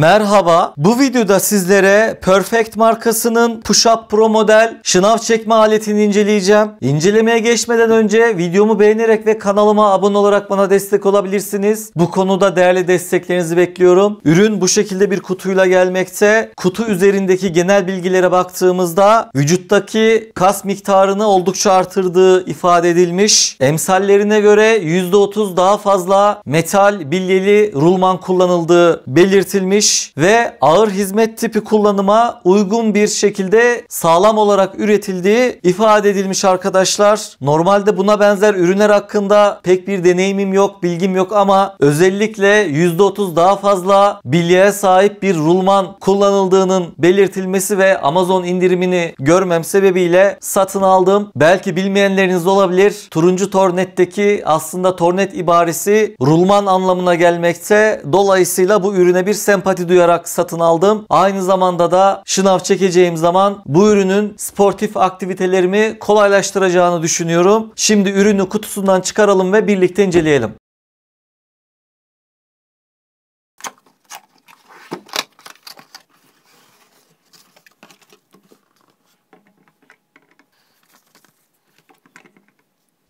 Merhaba. Bu videoda sizlere Perfect markasının Push Up Pro model şınav çekme aletini inceleyeceğim. İncelemeye geçmeden önce videomu beğenerek ve kanalıma abone olarak bana destek olabilirsiniz. Bu konuda değerli desteklerinizi bekliyorum. Ürün bu şekilde bir kutuyla gelmekte. Kutu üzerindeki genel bilgilere baktığımızda vücuttaki kas miktarını oldukça artırdığı ifade edilmiş. Emsallerine göre %30 daha fazla metal bilyeli rulman kullanıldığı belirtilmiş ve ağır hizmet tipi kullanıma uygun bir şekilde sağlam olarak üretildiği ifade edilmiş arkadaşlar. Normalde buna benzer ürünler hakkında pek bir deneyimim yok, bilgim yok ama özellikle %30 daha fazla bilyeye sahip bir rulman kullanıldığının belirtilmesi ve Amazon indirimini görmem sebebiyle satın aldım. Belki bilmeyenleriniz olabilir. Turuncu Tornet'teki aslında Tornet ibaresi rulman anlamına gelmekte. Dolayısıyla bu ürüne bir sempati sempati duyarak satın aldım. Aynı zamanda da şınav çekeceğim zaman bu ürünün sportif aktivitelerimi kolaylaştıracağını düşünüyorum. Şimdi ürünü kutusundan çıkaralım ve birlikte inceleyelim.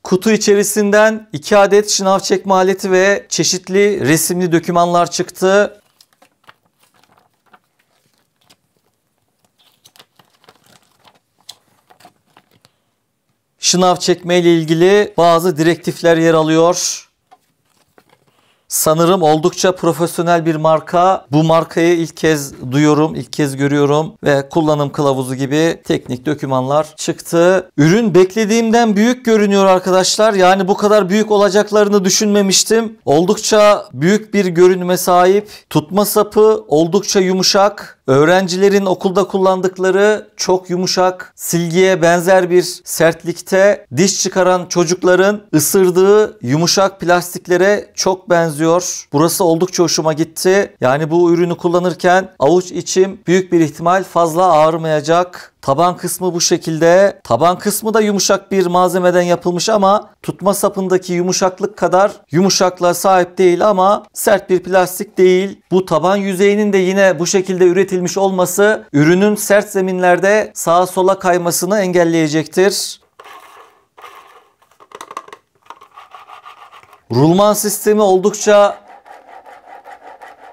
Kutu içerisinden 2 adet şınav çekme aleti ve çeşitli resimli dokümanlar çıktı. şınav çekmeyle ilgili bazı direktifler yer alıyor. Sanırım oldukça profesyonel bir marka. Bu markayı ilk kez duyuyorum, ilk kez görüyorum ve kullanım kılavuzu gibi teknik dokümanlar çıktı. Ürün beklediğimden büyük görünüyor arkadaşlar. Yani bu kadar büyük olacaklarını düşünmemiştim. Oldukça büyük bir görünüme sahip. Tutma sapı oldukça yumuşak. Öğrencilerin okulda kullandıkları çok yumuşak, silgiye benzer bir sertlikte diş çıkaran çocukların ısırdığı yumuşak plastiklere çok benziyor benziyor. Burası oldukça hoşuma gitti. Yani bu ürünü kullanırken avuç içim büyük bir ihtimal fazla ağrımayacak. Taban kısmı bu şekilde. Taban kısmı da yumuşak bir malzemeden yapılmış ama tutma sapındaki yumuşaklık kadar yumuşaklığa sahip değil ama sert bir plastik değil. Bu taban yüzeyinin de yine bu şekilde üretilmiş olması ürünün sert zeminlerde sağa sola kaymasını engelleyecektir. Rulman sistemi oldukça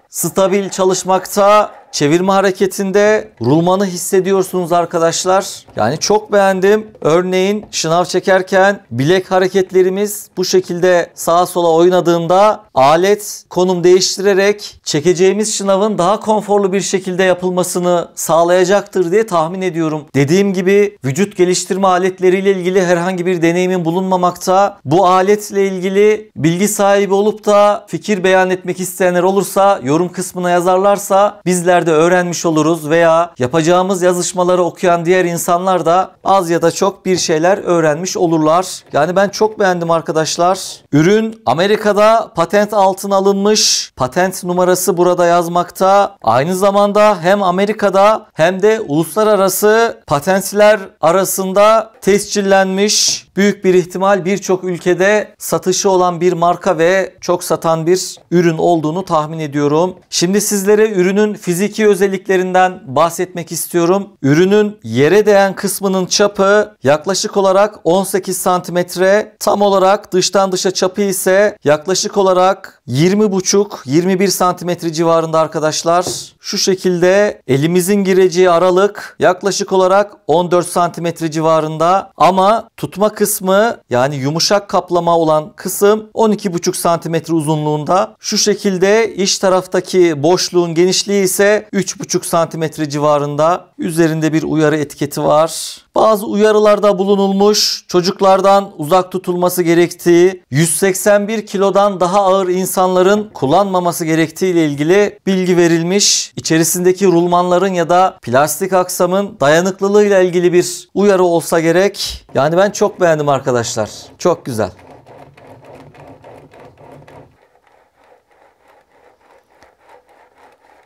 stabil çalışmakta. Çevirme hareketinde rulmanı hissediyorsunuz arkadaşlar. Yani çok beğendim. Örneğin şınav çekerken bilek hareketlerimiz bu şekilde sağa sola oynadığında alet konum değiştirerek çekeceğimiz şınavın daha konforlu bir şekilde yapılmasını sağlayacaktır diye tahmin ediyorum. Dediğim gibi vücut geliştirme aletleriyle ilgili herhangi bir deneyimin bulunmamakta. Bu aletle ilgili bilgi sahibi olup da fikir beyan etmek isteyenler olursa yorum kısmına yazarlarsa bizler de öğrenmiş oluruz veya yapacağımız yazışmaları okuyan diğer insanlar da az ya da çok bir şeyler öğrenmiş olurlar. Yani ben çok beğendim arkadaşlar. Ürün Amerika'da patent altına alınmış. Patent numarası burada yazmakta. Aynı zamanda hem Amerika'da hem de uluslararası patentler arasında tescillenmiş Büyük bir ihtimal birçok ülkede satışı olan bir marka ve çok satan bir ürün olduğunu tahmin ediyorum. Şimdi sizlere ürünün fiziki özelliklerinden bahsetmek istiyorum. Ürünün yere değen kısmının çapı yaklaşık olarak 18 santimetre. Tam olarak dıştan dışa çapı ise yaklaşık olarak 20,5-21 santimetre civarında arkadaşlar. Şu şekilde elimizin gireceği aralık yaklaşık olarak 14 santimetre civarında ama tutma kısmı kısmı yani yumuşak kaplama olan kısım 12,5 cm uzunluğunda. Şu şekilde iç taraftaki boşluğun genişliği ise 3,5 cm civarında. Üzerinde bir uyarı etiketi var bazı uyarılarda bulunulmuş, çocuklardan uzak tutulması gerektiği, 181 kilodan daha ağır insanların kullanmaması gerektiği ile ilgili bilgi verilmiş. İçerisindeki rulmanların ya da plastik aksamın dayanıklılığı ile ilgili bir uyarı olsa gerek. Yani ben çok beğendim arkadaşlar. Çok güzel.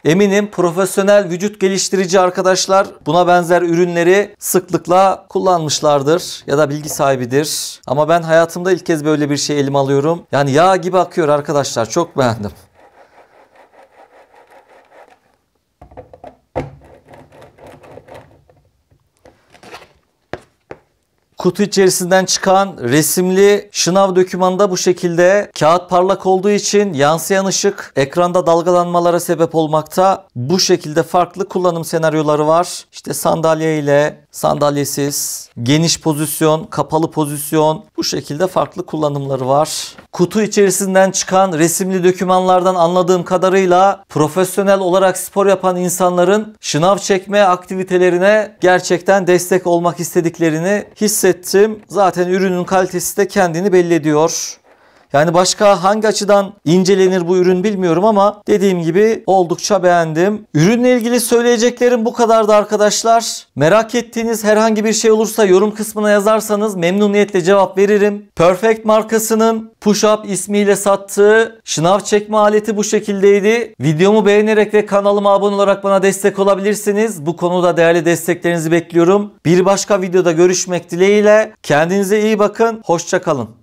Eminim profesyonel vücut geliştirici arkadaşlar buna benzer ürünleri sıklıkla kullanmışlardır ya da bilgi sahibidir. Ama ben hayatımda ilk kez böyle bir şey elim alıyorum. Yani yağ gibi akıyor arkadaşlar çok beğendim. Kutu içerisinden çıkan resimli şınav dökümanda bu şekilde kağıt parlak olduğu için yansıyan ışık ekranda dalgalanmalara sebep olmakta. Bu şekilde farklı kullanım senaryoları var. İşte sandalye ile sandalyesiz, geniş pozisyon, kapalı pozisyon bu şekilde farklı kullanımları var. Kutu içerisinden çıkan resimli dökümanlardan anladığım kadarıyla profesyonel olarak spor yapan insanların şınav çekme aktivitelerine gerçekten destek olmak istediklerini hissediyorum ettim. Zaten ürünün kalitesi de kendini belli ediyor. Yani başka hangi açıdan incelenir bu ürün bilmiyorum ama dediğim gibi oldukça beğendim. Ürünle ilgili söyleyeceklerim bu kadardı arkadaşlar. Merak ettiğiniz herhangi bir şey olursa yorum kısmına yazarsanız memnuniyetle cevap veririm. Perfect markasının Push Up ismiyle sattığı şınav çekme aleti bu şekildeydi. Videomu beğenerek ve kanalıma abone olarak bana destek olabilirsiniz. Bu konuda değerli desteklerinizi bekliyorum. Bir başka videoda görüşmek dileğiyle. Kendinize iyi bakın. Hoşçakalın.